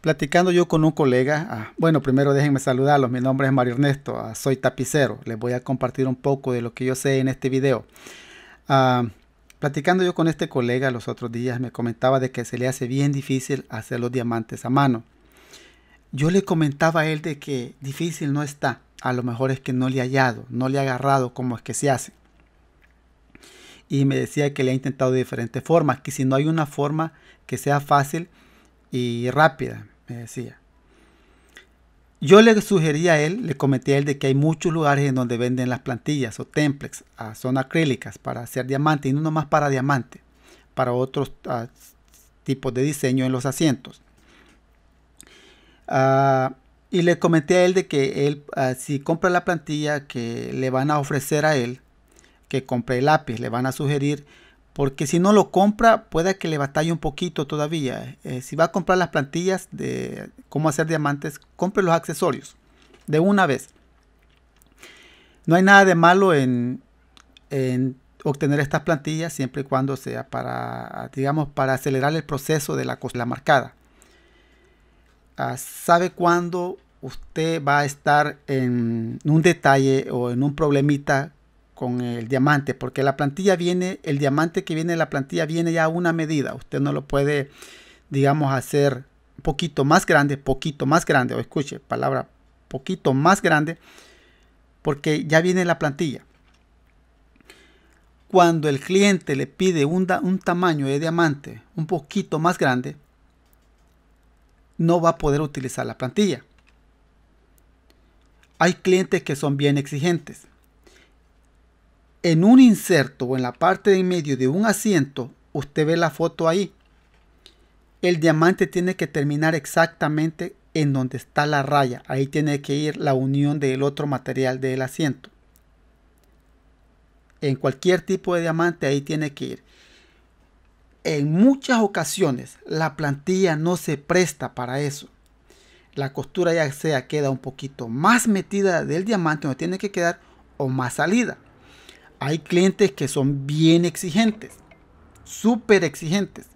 Platicando yo con un colega, ah, bueno, primero déjenme saludarlos, mi nombre es Mario Ernesto, ah, soy tapicero, les voy a compartir un poco de lo que yo sé en este video. Ah, platicando yo con este colega los otros días me comentaba de que se le hace bien difícil hacer los diamantes a mano. Yo le comentaba a él de que difícil no está, a lo mejor es que no le ha hallado, no le ha agarrado como es que se hace. Y me decía que le ha intentado de diferentes formas, que si no hay una forma que sea fácil y rápida, decía. Yo le sugería a él, le comenté a él de que hay muchos lugares en donde venden las plantillas o templex, son acrílicas para hacer diamante y no nomás para diamante, para otros ah, tipos de diseño en los asientos. Ah, y le comenté a él de que él, ah, si compra la plantilla que le van a ofrecer a él, que compre el lápiz, le van a sugerir porque si no lo compra, puede que le batalle un poquito todavía. Eh, si va a comprar las plantillas de cómo hacer diamantes, compre los accesorios de una vez. No hay nada de malo en, obtener estas plantillas siempre y cuando sea para, digamos, para acelerar el proceso de la, la marcada. Ah, sabe cuándo usted va a estar en un detalle o en un problemita con el diamante, porque la plantilla viene, el diamante que viene de la plantilla viene ya a una medida. Usted no lo puede, digamos, hacer poquito más grande, poquito más grande, o escuche, palabra poquito más grande, porque ya viene la plantilla. Cuando el cliente le pide un, un tamaño de diamante un poquito más grande, no va a poder utilizar la plantilla. Hay clientes que son bien exigentes en un inserto o en la parte de en medio de un asiento, usted ve la foto ahí. El diamante tiene que terminar exactamente en donde está la raya. Ahí tiene que ir la unión del otro material del asiento. En cualquier tipo de diamante ahí tiene que ir. En muchas ocasiones la plantilla no se presta para eso. La costura ya sea queda un poquito más metida del diamante donde tiene que quedar o más salida hay clientes que son bien exigentes, súper exigentes,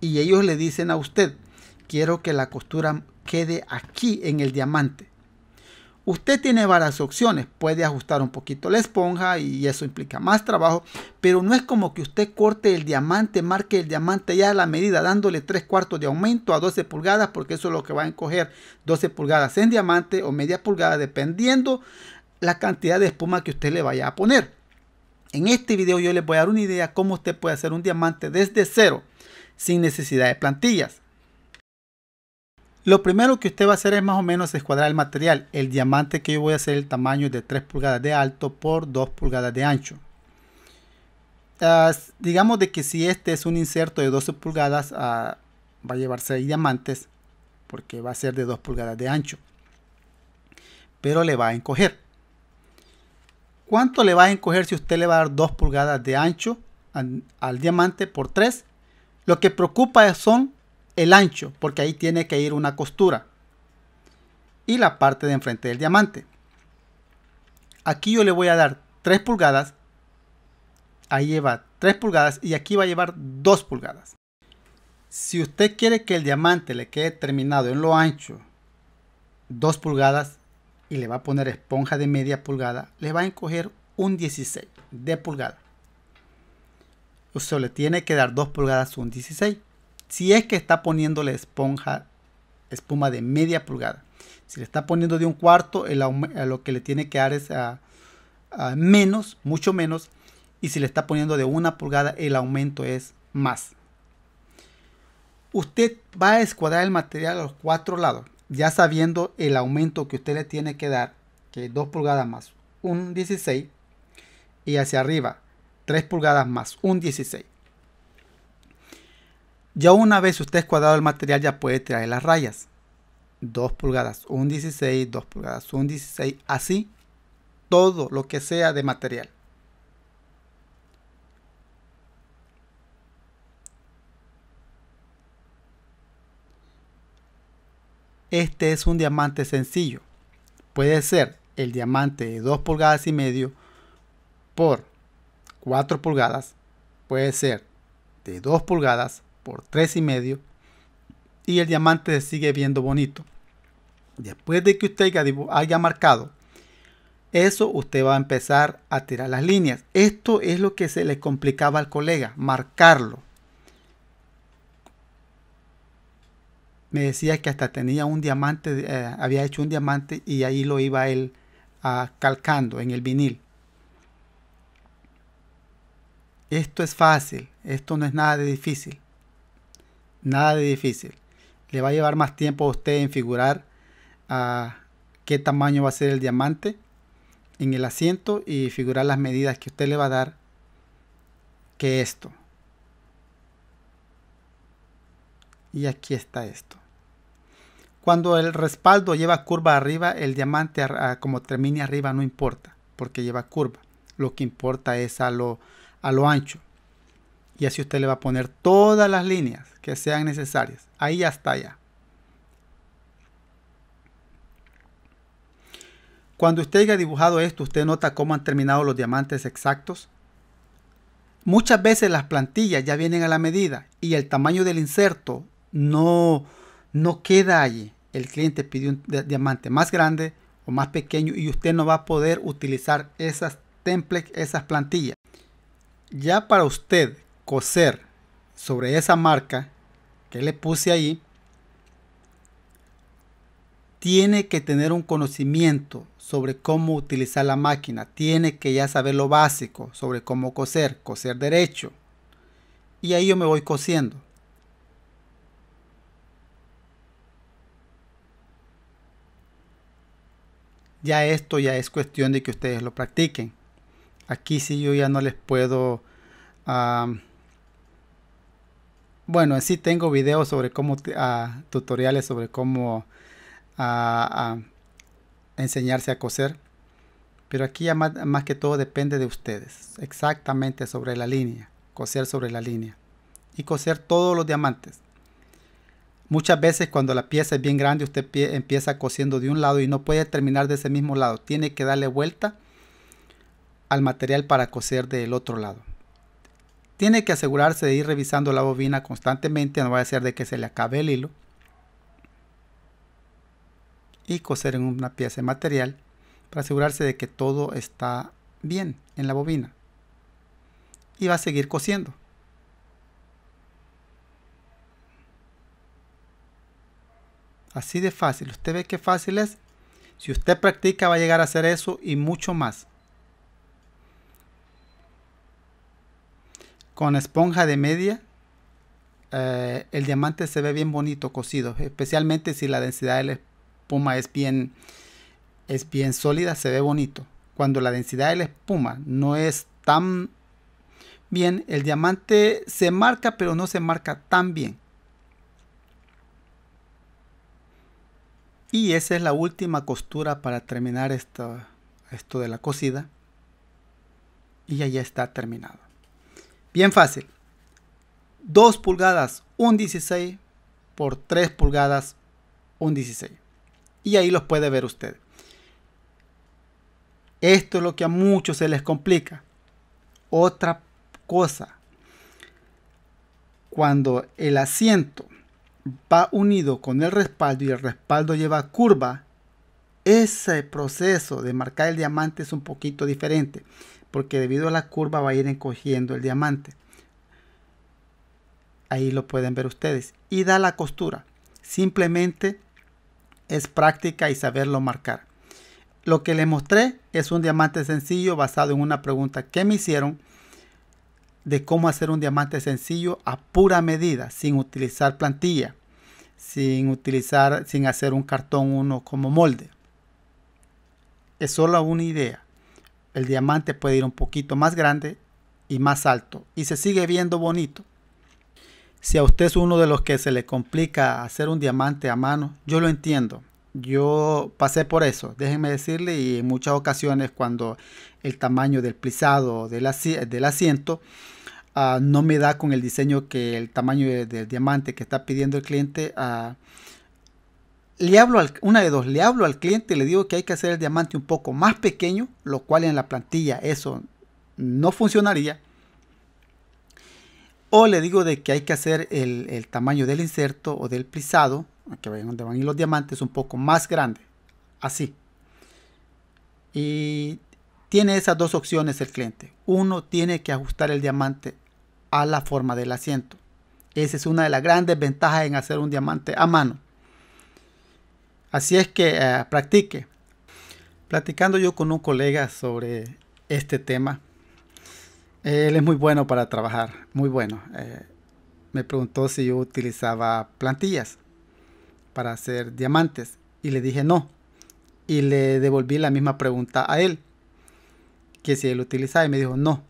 y ellos le dicen a usted, quiero que la costura quede aquí en el diamante. Usted tiene varias opciones, puede ajustar un poquito la esponja y eso implica más trabajo, pero no es como que usted corte el diamante, marque el diamante ya a la medida, dándole 3 cuartos de aumento a 12 pulgadas, porque eso es lo que va a encoger 12 pulgadas en diamante o media pulgada, dependiendo la cantidad de espuma que usted le vaya a poner. En este video yo les voy a dar una idea cómo usted puede hacer un diamante desde cero, sin necesidad de plantillas. Lo primero que usted va a hacer es más o menos escuadrar el material. El diamante que yo voy a hacer el tamaño es de 3 pulgadas de alto por 2 pulgadas de ancho. Ah, digamos de que si este es un inserto de 12 pulgadas, ah, va a llevar 6 diamantes porque va a ser de 2 pulgadas de ancho. Pero le va a encoger. ¿Cuánto le va a encoger si usted le va a dar 2 pulgadas de ancho al, diamante por 3? Lo que preocupa son el ancho, porque ahí tiene que ir una costura. Y la parte de enfrente del diamante. Aquí yo le voy a dar 3 pulgadas. Ahí lleva 3 pulgadas y aquí va a llevar 2 pulgadas. Si usted quiere que el diamante le quede terminado en lo ancho 2 pulgadas, y le va a poner esponja de media pulgada, le va a encoger un 16 de pulgada. Usted le tiene que dar 2 pulgadas un 16. Si es que está poniéndole esponja, espuma de media pulgada. Si le está poniendo de un cuarto, el, lo que le tiene que dar es a menos, mucho menos. Y si le está poniendo de una pulgada, el aumento es más. Usted va a escuadrar el material a los cuatro lados ya sabiendo el aumento que usted le tiene que dar, que es 2 pulgadas más un 16, y hacia arriba 3 pulgadas más un 16. Ya una vez usted es cuadrado el material ya puede traer las rayas. 2 pulgadas, un 16, 2 pulgadas, un 16, así todo lo que sea de material. este es un diamante sencillo. Puede ser el diamante de 2 pulgadas y medio por 4 pulgadas, puede ser de 2 pulgadas por 3 y medio y el diamante se sigue viendo bonito. Después de que usted haya marcado eso, usted va a empezar a tirar las líneas. Esto es lo que se le complicaba al colega, marcarlo. me decía que hasta tenía un diamante, eh, había hecho un diamante y ahí lo iba él ah, calcando en el vinil. Esto es fácil, esto no es nada de difícil. Nada de difícil. Le va a llevar más tiempo a usted en figurar a ah, qué tamaño va a ser el diamante en el asiento y figurar las medidas que usted le va a dar que esto. Y aquí está esto. Cuando el respaldo lleva curva arriba, el diamante ah, como termine arriba no importa, porque lleva curva. Lo que importa es a lo, a lo ancho. Y así usted le va a poner todas las líneas que sean necesarias. Ahí hasta ya. Cuando usted haya dibujado esto, usted nota cómo han terminado los diamantes exactos. Muchas veces las plantillas ya vienen a la medida y el tamaño del inserto no, no queda allí. El cliente pidió un diamante más grande o más pequeño y usted no va a poder utilizar esas templates, esas plantillas. Ya para usted coser sobre esa marca que le puse ahí, tiene que tener un conocimiento sobre cómo utilizar la máquina, tiene que ya saber lo básico sobre cómo coser, coser derecho. Y ahí yo me voy cosiendo. ya esto ya es cuestión de que ustedes lo practiquen. Aquí sí yo ya no les puedo... bueno, sí tengo videos sobre cómo, ah, tutoriales sobre cómo ah, ah, enseñarse a coser. Pero aquí ya más, que todo depende de ustedes. Exactamente sobre la línea. Coser sobre la línea. Y coser todos los diamantes. Muchas veces cuando la pieza es bien grande, usted empieza cosiendo de un lado y no puede terminar de ese mismo lado. Tiene que darle vuelta al material para coser del otro lado. Tiene que asegurarse de ir revisando la bobina constantemente, no va a ser de que se le acabe el hilo. Y coser en una pieza de material para asegurarse de que todo está bien en la bobina. Y va a seguir cosiendo. Así de fácil. ¿Usted ve qué fácil es? Si usted practica va a llegar a hacer eso y mucho más. Con esponja de media, eh, el diamante se ve bien bonito cocido, especialmente si la densidad de la espuma es bien, es bien sólida, se ve bonito. Cuando la densidad de la espuma no es tan bien, el diamante se marca, pero no se marca tan bien. Y esa es la última costura para terminar esto, esto de la cocida Y ya, está terminado. Bien fácil. 2 pulgadas, un 16 por 3 pulgadas, un 16. Y ahí los puede ver usted. Esto es lo que a muchos se les complica. Otra cosa, cuando el asiento va unido con el respaldo y el respaldo lleva curva, ese proceso de marcar el diamante es un poquito diferente, porque debido a la curva va a ir encogiendo el diamante. Ahí lo pueden ver ustedes. Y da la costura. Simplemente es práctica y saberlo marcar. Lo que le mostré es un diamante sencillo basado en una pregunta que me hicieron de cómo hacer un diamante sencillo a pura medida, sin utilizar plantilla, sin utilizar, sin hacer un cartón uno como molde. Es solo una idea. El diamante puede ir un poquito más grande y más alto y se sigue viendo bonito. Si a usted es uno de los que se le complica hacer un diamante a mano, yo lo entiendo. Yo pasé por eso, déjenme decirle, y en muchas ocasiones cuando el tamaño del plisado del, asiento Ah, no me da con el diseño que el tamaño del diamante que está pidiendo el cliente. Ah, le hablo al, una de dos, le hablo al cliente le digo que hay que hacer el diamante un poco más pequeño, lo cual en la plantilla eso no funcionaría. O le digo de que hay que hacer el, tamaño del inserto o del plisado, que vayan donde van los diamantes, un poco más grande. Así. Y tiene esas dos opciones el cliente. Uno tiene que ajustar el diamante a la forma del asiento. Esa es una de las grandes ventajas en hacer un diamante a mano. Así es que eh, practique. Platicando yo con un colega sobre este tema, él es muy bueno para trabajar, muy bueno. Eh, me preguntó si yo utilizaba plantillas para hacer diamantes y le dije no. Y le devolví la misma pregunta a él, que si él utilizaba y me dijo no.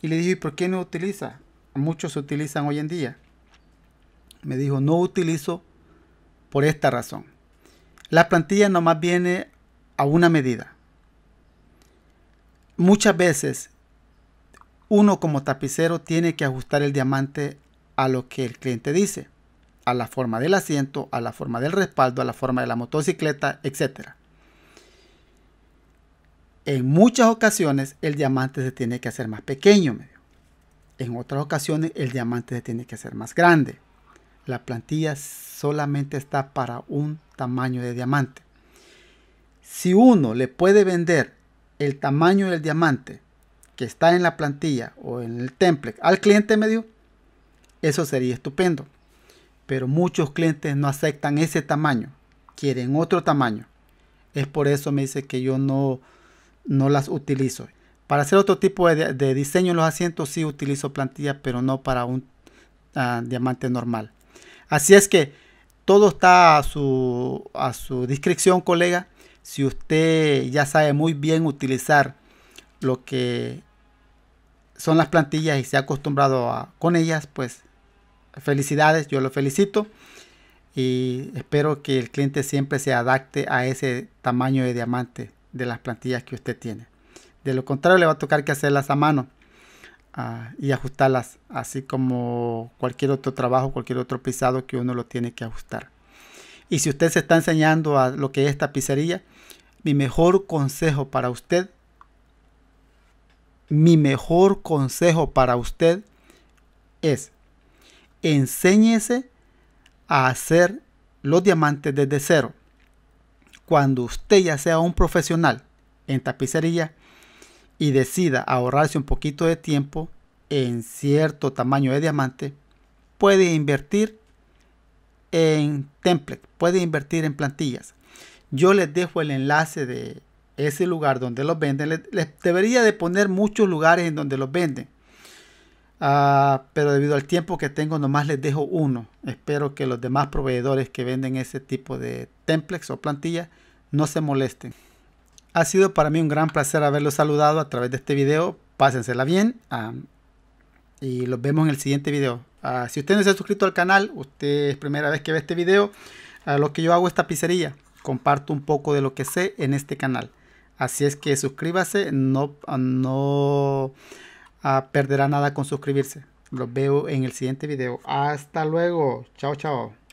Y le dije, ¿y por qué no utiliza? muchos se utilizan hoy en día. Me dijo, no utilizo por esta razón. La plantilla nomás viene a una medida. Muchas veces uno como tapicero tiene que ajustar el diamante a lo que el cliente dice, a la forma del asiento, a la forma del respaldo, a la forma de la motocicleta, etcétera En muchas ocasiones el diamante se tiene que hacer más pequeño. En otras ocasiones el diamante tiene que ser más grande. La plantilla solamente está para un tamaño de diamante. Si uno le puede vender el tamaño del diamante que está en la plantilla o en el temple al cliente medio, eso sería estupendo. Pero muchos clientes no aceptan ese tamaño, quieren otro tamaño. Es por eso me dice que yo no, no las utilizo. Para hacer otro tipo de, diseño en los asientos sí utilizo plantilla, pero no para un ah, diamante normal. Así es que todo está a su, a discreción, colega. Si usted ya sabe muy bien utilizar lo que son las plantillas y se ha acostumbrado con ellas, pues felicidades, yo lo felicito y espero que el cliente siempre se adapte a ese tamaño de diamante de las plantillas que usted tiene. De lo contrario, le va a tocar que hacerlas a mano ah, y ajustarlas, así como cualquier otro trabajo, cualquier otro pisado que uno lo tiene que ajustar. Y si usted se está enseñando a lo que es tapicería, mi mejor consejo para usted, mi mejor consejo para usted es enséñese a hacer los diamantes desde cero. Cuando usted ya sea un profesional en tapicería, y decida ahorrarse un poquito de tiempo en cierto tamaño de diamante, puede invertir en template, puede invertir en plantillas. Yo les dejo el enlace de ese lugar donde los venden. Les, debería de poner muchos lugares en donde los venden. Ah, pero debido al tiempo que tengo, nomás les dejo uno. Espero que los demás proveedores que venden ese tipo de templates o plantillas no se molesten. Ha sido para mí un gran placer haberlos saludado a través de este video. Pásensela bien y los vemos en el siguiente video. Ah, si usted no se ha suscrito al canal, usted es primera vez que ve este video, a lo que yo hago es tapicería. Comparto un poco de lo que sé en este canal. Así es que suscríbase, no, no ah, perderá nada con suscribirse. Los veo en el siguiente video. Hasta luego. Chao, chao.